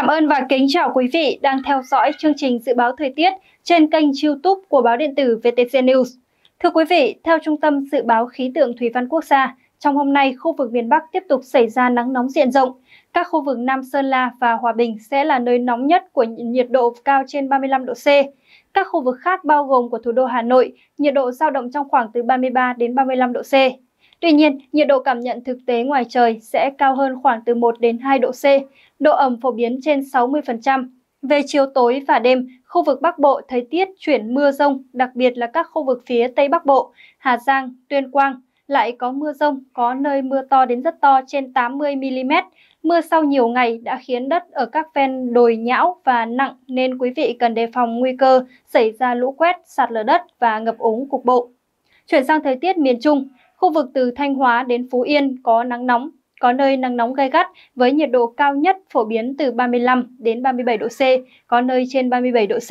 Cảm ơn và kính chào quý vị đang theo dõi chương trình dự báo thời tiết trên kênh YouTube của báo điện tử VTC News. Thưa quý vị, theo Trung tâm Dự báo Khí tượng Thủy văn Quốc gia, trong hôm nay khu vực miền Bắc tiếp tục xảy ra nắng nóng diện rộng. Các khu vực Nam Sơn La và Hòa Bình sẽ là nơi nóng nhất của nhiệt độ cao trên 35 độ C. Các khu vực khác bao gồm của thủ đô Hà Nội, nhiệt độ dao động trong khoảng từ 33 đến 35 độ C. Tuy nhiên, nhiệt độ cảm nhận thực tế ngoài trời sẽ cao hơn khoảng từ 1 đến 2 độ C, độ ẩm phổ biến trên 60%. Về chiều tối và đêm, khu vực Bắc Bộ thời tiết chuyển mưa rông, đặc biệt là các khu vực phía Tây Bắc Bộ, Hà Giang, Tuyên Quang lại có mưa rông, có nơi mưa to đến rất to trên 80mm. Mưa sau nhiều ngày đã khiến đất ở các ven đồi nhão và nặng nên quý vị cần đề phòng nguy cơ xảy ra lũ quét, sạt lở đất và ngập úng cục bộ. Chuyển sang thời tiết miền Trung, Khu vực từ Thanh Hóa đến Phú Yên có nắng nóng, có nơi nắng nóng gai gắt với nhiệt độ cao nhất phổ biến từ 35 đến 37 độ C, có nơi trên 37 độ C.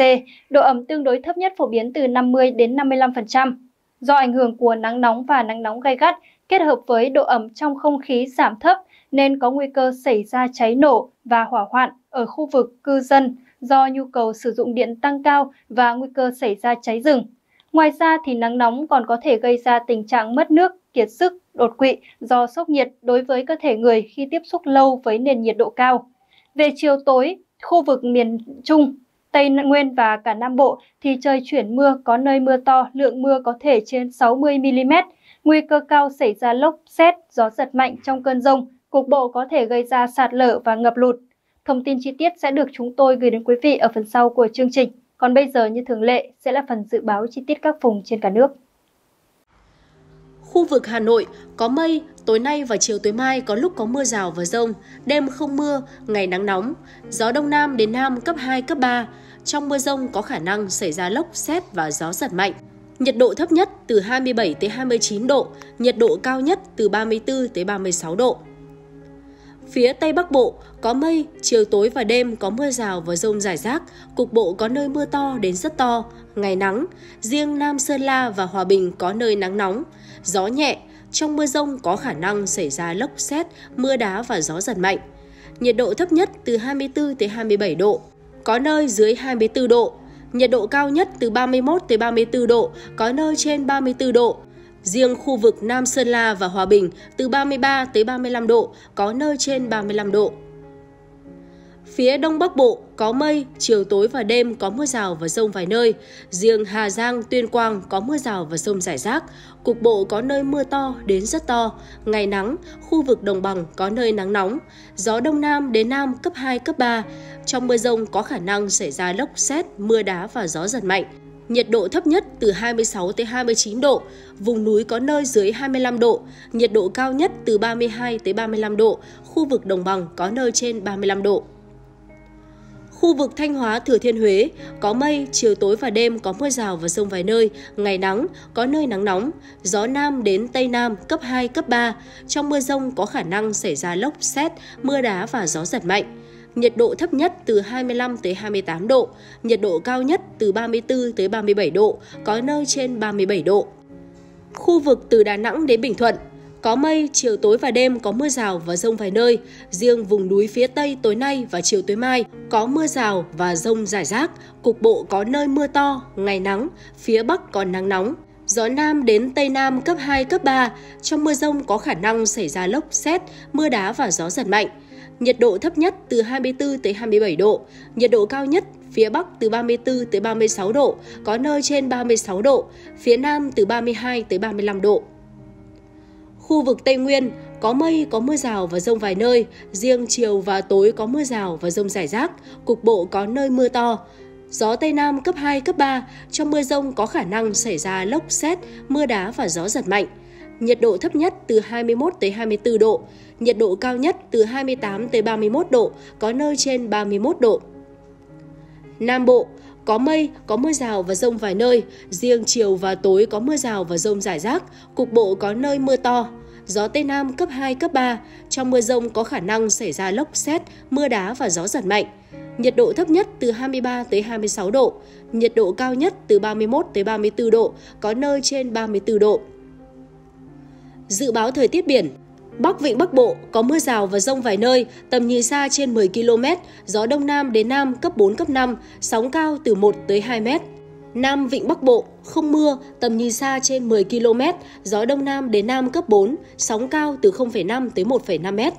Độ ẩm tương đối thấp nhất phổ biến từ 50 đến 55%. Do ảnh hưởng của nắng nóng và nắng nóng gai gắt kết hợp với độ ẩm trong không khí giảm thấp nên có nguy cơ xảy ra cháy nổ và hỏa hoạn ở khu vực cư dân do nhu cầu sử dụng điện tăng cao và nguy cơ xảy ra cháy rừng. Ngoài ra thì nắng nóng còn có thể gây ra tình trạng mất nước, kiệt sức, đột quỵ do sốc nhiệt đối với cơ thể người khi tiếp xúc lâu với nền nhiệt độ cao. Về chiều tối, khu vực miền Trung, Tây Nguyên và cả Nam Bộ thì trời chuyển mưa, có nơi mưa to, lượng mưa có thể trên 60mm. Nguy cơ cao xảy ra lốc, xét, gió giật mạnh trong cơn rông, cục bộ có thể gây ra sạt lở và ngập lụt. Thông tin chi tiết sẽ được chúng tôi gửi đến quý vị ở phần sau của chương trình. Còn bây giờ như thường lệ sẽ là phần dự báo chi tiết các vùng trên cả nước. Khu vực Hà Nội có mây, tối nay và chiều tối mai có lúc có mưa rào và rông, đêm không mưa, ngày nắng nóng, gió đông nam đến nam cấp 2, cấp 3. Trong mưa rông có khả năng xảy ra lốc, xét và gió giật mạnh. Nhiệt độ thấp nhất từ 27 tới 29 độ, nhiệt độ cao nhất từ 34 tới 36 độ. Phía Tây Bắc Bộ có mây, chiều tối và đêm có mưa rào và rông rải rác, cục bộ có nơi mưa to đến rất to, ngày nắng. Riêng Nam Sơn La và Hòa Bình có nơi nắng nóng, gió nhẹ. Trong mưa rông có khả năng xảy ra lốc xét, mưa đá và gió giật mạnh. Nhiệt độ thấp nhất từ 24 tới 27 độ, có nơi dưới 24 độ. Nhiệt độ cao nhất từ 31 tới 34 độ, có nơi trên 34 độ. Riêng khu vực Nam Sơn La và Hòa Bình từ 33 tới 35 độ, có nơi trên 35 độ. Phía Đông Bắc Bộ có mây, chiều tối và đêm có mưa rào và rông vài nơi. Riêng Hà Giang, Tuyên Quang có mưa rào và rông rải rác. Cục bộ có nơi mưa to đến rất to. Ngày nắng, khu vực đồng bằng có nơi nắng nóng. Gió Đông Nam đến Nam cấp 2, cấp 3. Trong mưa rông có khả năng xảy ra lốc xét, mưa đá và gió giật mạnh nhiệt độ thấp nhất từ 26 tới 29 độ, vùng núi có nơi dưới 25 độ, nhiệt độ cao nhất từ 32 tới 35 độ, khu vực đồng bằng có nơi trên 35 độ. Khu vực Thanh Hóa, Thừa Thiên Huế có mây, chiều tối và đêm có mưa rào và rông vài nơi, ngày nắng, có nơi nắng nóng, gió nam đến tây nam cấp 2 cấp 3, trong mưa rông có khả năng xảy ra lốc, xét, mưa đá và gió giật mạnh nhiệt độ thấp nhất từ 25 tới 28 độ, nhiệt độ cao nhất từ 34 tới 37 độ, có nơi trên 37 độ. Khu vực từ Đà Nẵng đến Bình Thuận, có mây, chiều tối và đêm có mưa rào và rông vài nơi. Riêng vùng núi phía Tây tối nay và chiều tối mai có mưa rào và rông rải rác. Cục bộ có nơi mưa to, ngày nắng, phía Bắc còn nắng nóng. Gió Nam đến Tây Nam cấp 2, cấp 3. Trong mưa rông có khả năng xảy ra lốc, xét, mưa đá và gió giật mạnh. Nhiệt độ thấp nhất từ 24 tới 27 độ, nhiệt độ cao nhất phía Bắc từ 34 tới 36 độ, có nơi trên 36 độ, phía Nam từ 32 tới 35 độ. Khu vực Tây Nguyên có mây, có mưa rào và rông vài nơi, riêng chiều và tối có mưa rào và rông rải rác, cục bộ có nơi mưa to. Gió Tây Nam cấp 2, cấp 3, trong mưa rông có khả năng xảy ra lốc xét, mưa đá và gió giật mạnh. Nhiệt độ thấp nhất từ 21 tới 24 độ, nhiệt độ cao nhất từ 28 tới 31 độ, có nơi trên 31 độ. Nam Bộ, có mây, có mưa rào và rông vài nơi, riêng chiều và tối có mưa rào và rông rải rác, cục bộ có nơi mưa to. Gió Tây Nam cấp 2, cấp 3, trong mưa rông có khả năng xảy ra lốc xét, mưa đá và gió giật mạnh. Nhiệt độ thấp nhất từ 23 tới 26 độ, nhiệt độ cao nhất từ 31 tới 34 độ, có nơi trên 34 độ. Dự báo thời tiết biển Bắc Vịnh Bắc Bộ có mưa rào và rông vài nơi, tầm nhìn xa trên 10 km, gió Đông Nam đến Nam cấp 4, cấp 5, sóng cao từ 1 tới 2 m. Nam Vịnh Bắc Bộ không mưa, tầm nhìn xa trên 10 km, gió Đông Nam đến Nam cấp 4, sóng cao từ 0,5 tới 1,5 m.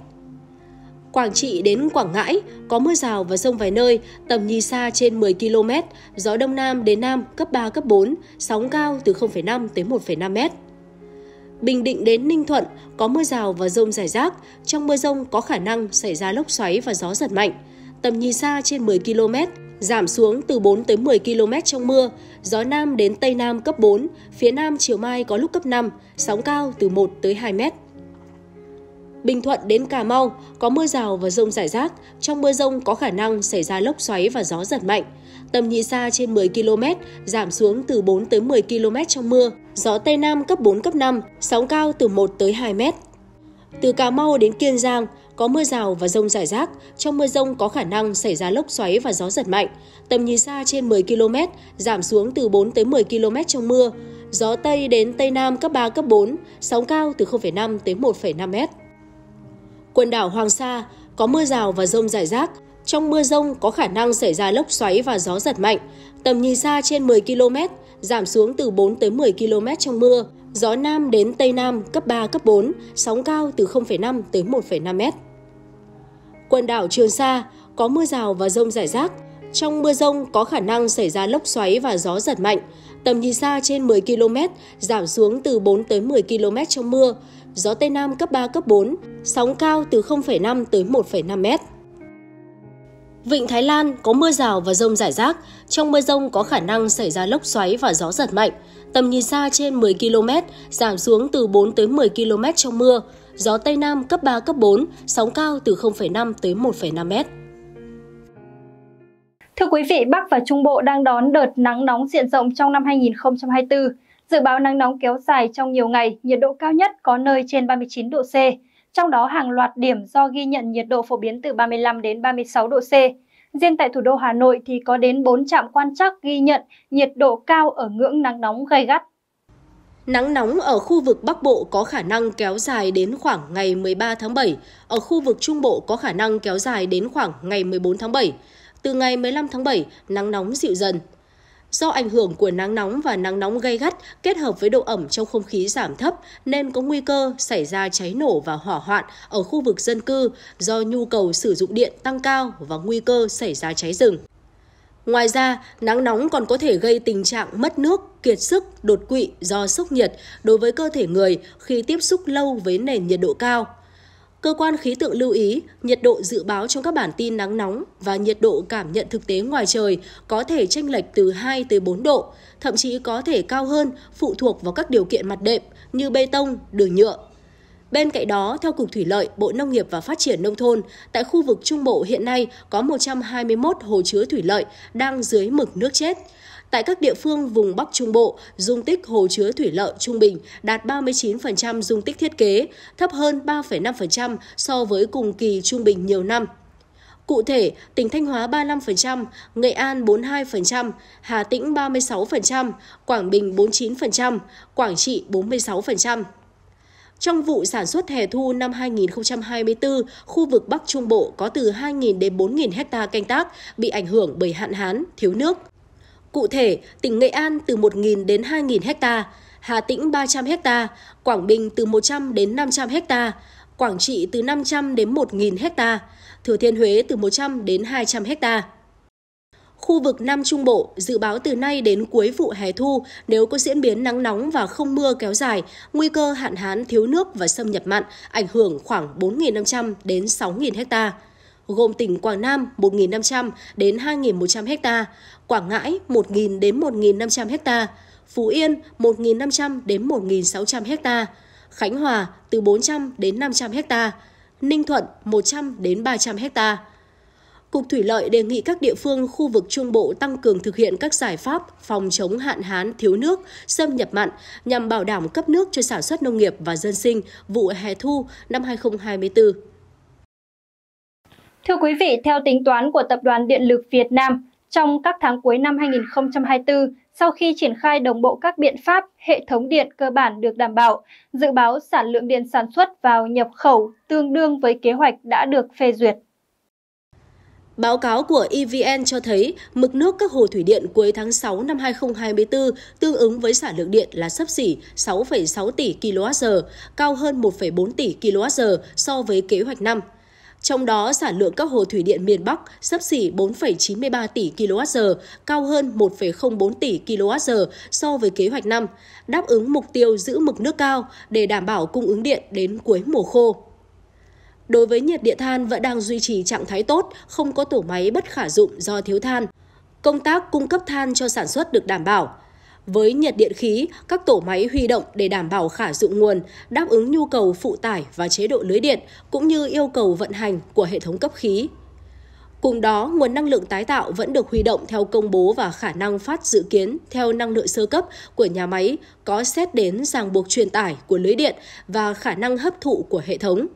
Quảng Trị đến Quảng Ngãi có mưa rào và rông vài nơi, tầm nhìn xa trên 10 km, gió Đông Nam đến Nam cấp 3, cấp 4, sóng cao từ 0,5 tới 1,5 m. Bình Định đến Ninh Thuận có mưa rào và rông rải rác, trong mưa rông có khả năng xảy ra lốc xoáy và gió giật mạnh. Tầm nhìn xa trên 10 km, giảm xuống từ 4 tới 10 km trong mưa, gió nam đến tây nam cấp 4, phía nam chiều mai có lúc cấp 5, sóng cao từ 1 tới 2 mét. Bình Thuận đến Cà Mau có mưa rào và rông rải rác, trong mưa rông có khả năng xảy ra lốc xoáy và gió giật mạnh tầm nhìn xa trên 10 km, giảm xuống từ 4 tới 10 km trong mưa. Gió Tây Nam cấp 4, cấp 5, sóng cao từ 1 tới 2 mét. Từ Cà Mau đến Kiên Giang, có mưa rào và rông rải rác. Trong mưa rông có khả năng xảy ra lốc xoáy và gió giật mạnh. Tầm nhìn xa trên 10 km, giảm xuống từ 4 tới 10 km trong mưa. Gió Tây đến Tây Nam cấp 3, cấp 4, sóng cao từ 0,5 tới 1,5 mét. Quần đảo Hoàng Sa, có mưa rào và rông rải rác, trong mưa rông có khả năng xảy ra lốc xoáy và gió giật mạnh, tầm nhìn xa trên 10 km, giảm xuống từ 4 tới 10 km trong mưa, gió Nam đến Tây Nam cấp 3, cấp 4, sóng cao từ 0,5 tới 1,5 m Quần đảo Trường Sa có mưa rào và rông rải rác. Trong mưa rông có khả năng xảy ra lốc xoáy và gió giật mạnh, tầm nhìn xa trên 10 km, giảm xuống từ 4 tới 10 km trong mưa, gió Tây Nam cấp 3, cấp 4, sóng cao từ 0,5 tới 1,5 mét. Vịnh Thái Lan có mưa rào và rông rải rác, trong mưa rông có khả năng xảy ra lốc xoáy và gió giật mạnh, tầm nhìn xa trên 10 km, giảm xuống từ 4 tới 10 km trong mưa, gió Tây Nam cấp 3, cấp 4, sóng cao từ 0,5 tới 1,5 mét. Thưa quý vị, Bắc và Trung Bộ đang đón đợt nắng nóng diện rộng trong năm 2024. Dự báo nắng nóng kéo dài trong nhiều ngày, nhiệt độ cao nhất có nơi trên 39 độ C trong đó hàng loạt điểm do ghi nhận nhiệt độ phổ biến từ 35 đến 36 độ C. Riêng tại thủ đô Hà Nội thì có đến 4 trạm quan trắc ghi nhận nhiệt độ cao ở ngưỡng nắng nóng gay gắt. Nắng nóng ở khu vực Bắc Bộ có khả năng kéo dài đến khoảng ngày 13 tháng 7, ở khu vực Trung Bộ có khả năng kéo dài đến khoảng ngày 14 tháng 7. Từ ngày 15 tháng 7, nắng nóng dịu dần, Do ảnh hưởng của nắng nóng và nắng nóng gay gắt kết hợp với độ ẩm trong không khí giảm thấp nên có nguy cơ xảy ra cháy nổ và hỏa hoạn ở khu vực dân cư do nhu cầu sử dụng điện tăng cao và nguy cơ xảy ra cháy rừng. Ngoài ra, nắng nóng còn có thể gây tình trạng mất nước, kiệt sức, đột quỵ do sốc nhiệt đối với cơ thể người khi tiếp xúc lâu với nền nhiệt độ cao. Cơ quan khí tượng lưu ý, nhiệt độ dự báo trong các bản tin nắng nóng và nhiệt độ cảm nhận thực tế ngoài trời có thể chênh lệch từ 2 tới 4 độ, thậm chí có thể cao hơn phụ thuộc vào các điều kiện mặt đệm như bê tông, đường nhựa. Bên cạnh đó, theo Cục Thủy lợi, Bộ Nông nghiệp và Phát triển Nông thôn, tại khu vực Trung Bộ hiện nay có 121 hồ chứa thủy lợi đang dưới mực nước chết. Tại các địa phương vùng Bắc Trung Bộ, dung tích hồ chứa thủy lợi trung bình đạt 39% dung tích thiết kế, thấp hơn 3,5% so với cùng kỳ trung bình nhiều năm. Cụ thể, tỉnh Thanh Hóa 35%, Nghệ An 42%, Hà Tĩnh 36%, Quảng Bình 49%, Quảng Trị 46%. Trong vụ sản xuất hè thu năm 2024, khu vực Bắc Trung Bộ có từ 2.000 đến 4.000 hecta canh tác bị ảnh hưởng bởi hạn hán, thiếu nước. Cụ thể, tỉnh Nghệ An từ 1.000 đến 2.000 hecta, Hà Tĩnh 300 hecta, Quảng Bình từ 100 đến 500 hecta, Quảng Trị từ 500 đến 1.000 hecta, Thừa Thiên Huế từ 100 đến 200 hecta. Khu vực Nam Trung Bộ dự báo từ nay đến cuối vụ hè thu, nếu có diễn biến nắng nóng và không mưa kéo dài, nguy cơ hạn hán thiếu nước và xâm nhập mặn ảnh hưởng khoảng 4.500 đến 6.000 hectare gồm tỉnh Quảng Nam 1.500 đến 2.100 ha, Quảng Ngãi 1.000 đến 1.500 ha, Phú Yên 1.500 đến 1.600 ha, Khánh Hòa từ 400 đến 500 ha, Ninh Thuận 100 đến 300 ha. Cục Thủy lợi đề nghị các địa phương khu vực Trung Bộ tăng cường thực hiện các giải pháp phòng chống hạn hán, thiếu nước, xâm nhập mặn nhằm bảo đảm cấp nước cho sản xuất nông nghiệp và dân sinh vụ hè thu năm 2024. Thưa quý vị, theo tính toán của Tập đoàn Điện lực Việt Nam, trong các tháng cuối năm 2024, sau khi triển khai đồng bộ các biện pháp, hệ thống điện cơ bản được đảm bảo, dự báo sản lượng điện sản xuất vào nhập khẩu tương đương với kế hoạch đã được phê duyệt. Báo cáo của EVN cho thấy mực nước các hồ thủy điện cuối tháng 6 năm 2024 tương ứng với sản lượng điện là sấp xỉ 6,6 tỷ kWh, cao hơn 1,4 tỷ kWh so với kế hoạch năm. Trong đó, sản lượng các hồ thủy điện miền Bắc sấp xỉ 4,93 tỷ kWh, cao hơn 1,04 tỷ kWh so với kế hoạch năm, đáp ứng mục tiêu giữ mực nước cao để đảm bảo cung ứng điện đến cuối mùa khô. Đối với nhiệt điện than vẫn đang duy trì trạng thái tốt, không có tổ máy bất khả dụng do thiếu than. Công tác cung cấp than cho sản xuất được đảm bảo. Với nhiệt điện khí, các tổ máy huy động để đảm bảo khả dụng nguồn, đáp ứng nhu cầu phụ tải và chế độ lưới điện, cũng như yêu cầu vận hành của hệ thống cấp khí. Cùng đó, nguồn năng lượng tái tạo vẫn được huy động theo công bố và khả năng phát dự kiến theo năng lượng sơ cấp của nhà máy có xét đến ràng buộc truyền tải của lưới điện và khả năng hấp thụ của hệ thống.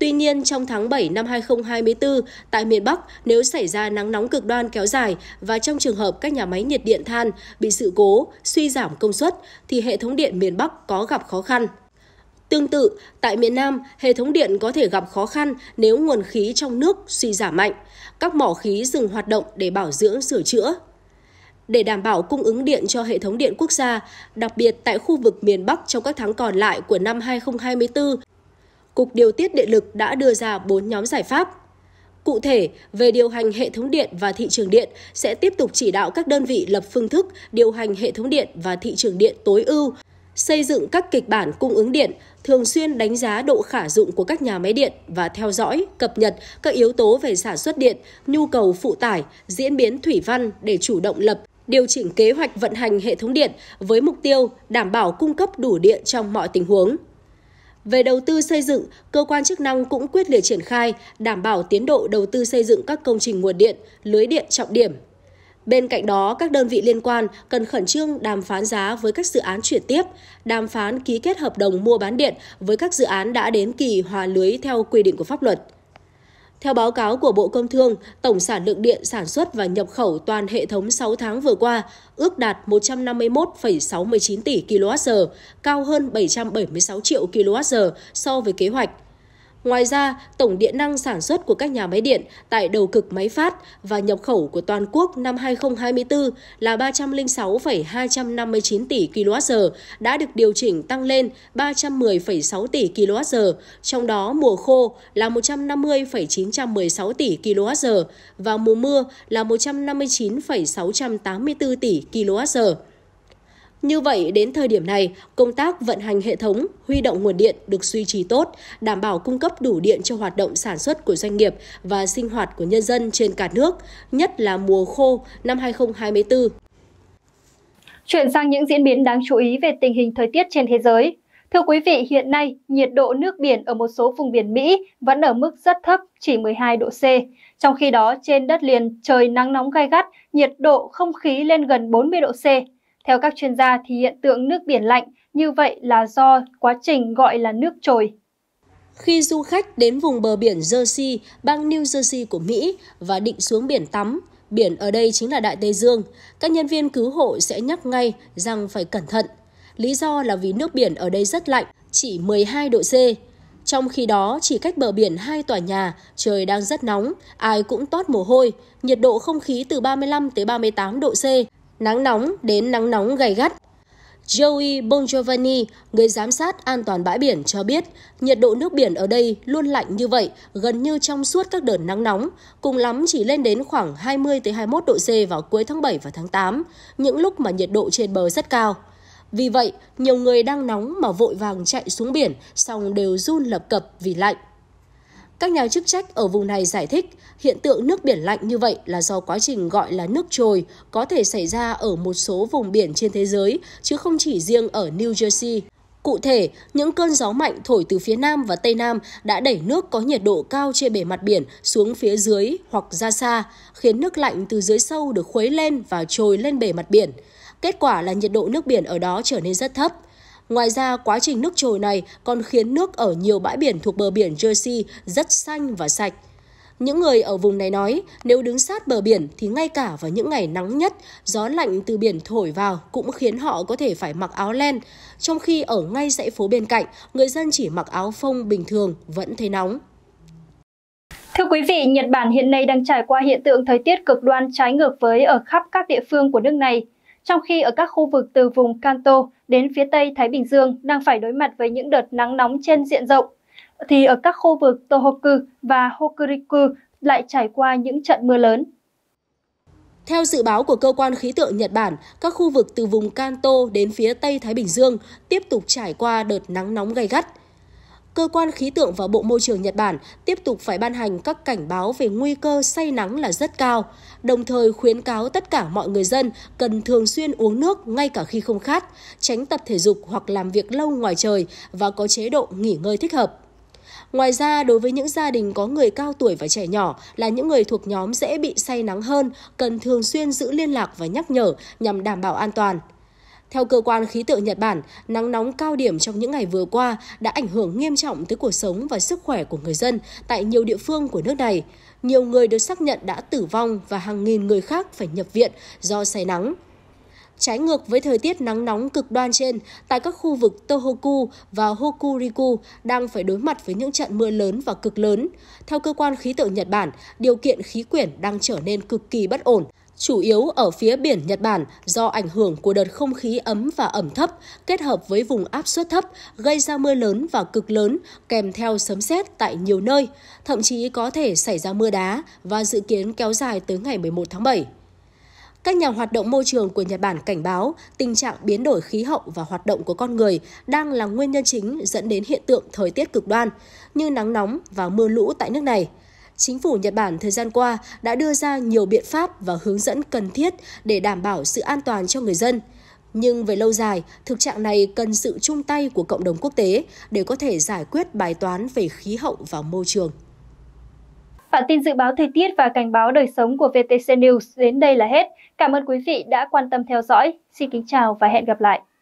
Tuy nhiên, trong tháng 7 năm 2024, tại miền Bắc, nếu xảy ra nắng nóng cực đoan kéo dài và trong trường hợp các nhà máy nhiệt điện than bị sự cố, suy giảm công suất, thì hệ thống điện miền Bắc có gặp khó khăn. Tương tự, tại miền Nam, hệ thống điện có thể gặp khó khăn nếu nguồn khí trong nước suy giảm mạnh. Các mỏ khí dừng hoạt động để bảo dưỡng sửa chữa. Để đảm bảo cung ứng điện cho hệ thống điện quốc gia, đặc biệt tại khu vực miền Bắc trong các tháng còn lại của năm 2024, Cục Điều tiết Điện lực đã đưa ra 4 nhóm giải pháp. Cụ thể, về điều hành hệ thống điện và thị trường điện sẽ tiếp tục chỉ đạo các đơn vị lập phương thức điều hành hệ thống điện và thị trường điện tối ưu, xây dựng các kịch bản cung ứng điện, thường xuyên đánh giá độ khả dụng của các nhà máy điện và theo dõi, cập nhật các yếu tố về sản xuất điện, nhu cầu phụ tải, diễn biến thủy văn để chủ động lập điều chỉnh kế hoạch vận hành hệ thống điện với mục tiêu đảm bảo cung cấp đủ điện trong mọi tình huống. Về đầu tư xây dựng, cơ quan chức năng cũng quyết liệt triển khai, đảm bảo tiến độ đầu tư xây dựng các công trình nguồn điện, lưới điện trọng điểm. Bên cạnh đó, các đơn vị liên quan cần khẩn trương đàm phán giá với các dự án chuyển tiếp, đàm phán ký kết hợp đồng mua bán điện với các dự án đã đến kỳ hòa lưới theo quy định của pháp luật. Theo báo cáo của Bộ Công Thương, tổng sản lượng điện sản xuất và nhập khẩu toàn hệ thống 6 tháng vừa qua ước đạt 151,69 tỷ kWh, cao hơn 776 triệu kWh so với kế hoạch. Ngoài ra, tổng điện năng sản xuất của các nhà máy điện tại đầu cực máy phát và nhập khẩu của toàn quốc năm 2024 là 306,259 tỷ kWh đã được điều chỉnh tăng lên 310,6 tỷ kWh, trong đó mùa khô là 150,916 tỷ kWh và mùa mưa là 159,684 tỷ kWh. Như vậy, đến thời điểm này, công tác vận hành hệ thống, huy động nguồn điện được duy trì tốt, đảm bảo cung cấp đủ điện cho hoạt động sản xuất của doanh nghiệp và sinh hoạt của nhân dân trên cả nước, nhất là mùa khô năm 2024. Chuyển sang những diễn biến đáng chú ý về tình hình thời tiết trên thế giới. Thưa quý vị, hiện nay nhiệt độ nước biển ở một số vùng biển Mỹ vẫn ở mức rất thấp, chỉ 12 độ C. Trong khi đó, trên đất liền trời nắng nóng gai gắt, nhiệt độ không khí lên gần 40 độ C. Theo các chuyên gia thì hiện tượng nước biển lạnh như vậy là do quá trình gọi là nước trồi. Khi du khách đến vùng bờ biển Jersey, bang New Jersey của Mỹ và định xuống biển tắm, biển ở đây chính là Đại Tây Dương, các nhân viên cứu hộ sẽ nhắc ngay rằng phải cẩn thận. Lý do là vì nước biển ở đây rất lạnh, chỉ 12 độ C. Trong khi đó, chỉ cách bờ biển hai tòa nhà, trời đang rất nóng, ai cũng toát mồ hôi, nhiệt độ không khí từ 35 tới 38 độ C, nắng nóng đến nắng nóng gay gắt. Joey Bongiovanni, người giám sát an toàn bãi biển cho biết, nhiệt độ nước biển ở đây luôn lạnh như vậy, gần như trong suốt các đợt nắng nóng, cùng lắm chỉ lên đến khoảng 20 tới 21 độ C vào cuối tháng 7 và tháng 8, những lúc mà nhiệt độ trên bờ rất cao. Vì vậy, nhiều người đang nóng mà vội vàng chạy xuống biển, song đều run lập cập vì lạnh. Các nhà chức trách ở vùng này giải thích hiện tượng nước biển lạnh như vậy là do quá trình gọi là nước trồi có thể xảy ra ở một số vùng biển trên thế giới, chứ không chỉ riêng ở New Jersey. Cụ thể, những cơn gió mạnh thổi từ phía Nam và Tây Nam đã đẩy nước có nhiệt độ cao trên bề mặt biển xuống phía dưới hoặc ra xa, khiến nước lạnh từ dưới sâu được khuấy lên và trồi lên bề mặt biển. Kết quả là nhiệt độ nước biển ở đó trở nên rất thấp. Ngoài ra, quá trình nước trồi này còn khiến nước ở nhiều bãi biển thuộc bờ biển Jersey rất xanh và sạch. Những người ở vùng này nói, nếu đứng sát bờ biển thì ngay cả vào những ngày nắng nhất, gió lạnh từ biển thổi vào cũng khiến họ có thể phải mặc áo len, trong khi ở ngay dãy phố bên cạnh, người dân chỉ mặc áo phông bình thường vẫn thấy nóng. Thưa quý vị, Nhật Bản hiện nay đang trải qua hiện tượng thời tiết cực đoan trái ngược với ở khắp các địa phương của nước này trong khi ở các khu vực từ vùng Kanto đến phía Tây Thái Bình Dương đang phải đối mặt với những đợt nắng nóng trên diện rộng, thì ở các khu vực Tohoku và Hokuriku lại trải qua những trận mưa lớn. Theo dự báo của cơ quan khí tượng Nhật Bản, các khu vực từ vùng Kanto đến phía Tây Thái Bình Dương tiếp tục trải qua đợt nắng nóng gay gắt cơ quan khí tượng và Bộ Môi trường Nhật Bản tiếp tục phải ban hành các cảnh báo về nguy cơ say nắng là rất cao, đồng thời khuyến cáo tất cả mọi người dân cần thường xuyên uống nước ngay cả khi không khát, tránh tập thể dục hoặc làm việc lâu ngoài trời và có chế độ nghỉ ngơi thích hợp. Ngoài ra, đối với những gia đình có người cao tuổi và trẻ nhỏ là những người thuộc nhóm dễ bị say nắng hơn, cần thường xuyên giữ liên lạc và nhắc nhở nhằm đảm bảo an toàn – theo cơ quan khí tượng Nhật Bản, nắng nóng cao điểm trong những ngày vừa qua đã ảnh hưởng nghiêm trọng tới cuộc sống và sức khỏe của người dân tại nhiều địa phương của nước này. Nhiều người được xác nhận đã tử vong và hàng nghìn người khác phải nhập viện do say nắng. Trái ngược với thời tiết nắng nóng cực đoan trên, tại các khu vực Tohoku và Hokuriku đang phải đối mặt với những trận mưa lớn và cực lớn. Theo cơ quan khí tượng Nhật Bản, điều kiện khí quyển đang trở nên cực kỳ bất ổn chủ yếu ở phía biển Nhật Bản do ảnh hưởng của đợt không khí ấm và ẩm thấp kết hợp với vùng áp suất thấp gây ra mưa lớn và cực lớn kèm theo sấm sét tại nhiều nơi, thậm chí có thể xảy ra mưa đá và dự kiến kéo dài tới ngày 11 tháng 7. Các nhà hoạt động môi trường của Nhật Bản cảnh báo tình trạng biến đổi khí hậu và hoạt động của con người đang là nguyên nhân chính dẫn đến hiện tượng thời tiết cực đoan như nắng nóng và mưa lũ tại nước này – Chính phủ Nhật Bản thời gian qua đã đưa ra nhiều biện pháp và hướng dẫn cần thiết để đảm bảo sự an toàn cho người dân. Nhưng về lâu dài, thực trạng này cần sự chung tay của cộng đồng quốc tế để có thể giải quyết bài toán về khí hậu và môi trường. Bản tin dự báo thời tiết và cảnh báo đời sống của VTC News đến đây là hết. Cảm ơn quý vị đã quan tâm theo dõi. Xin kính chào và hẹn gặp lại.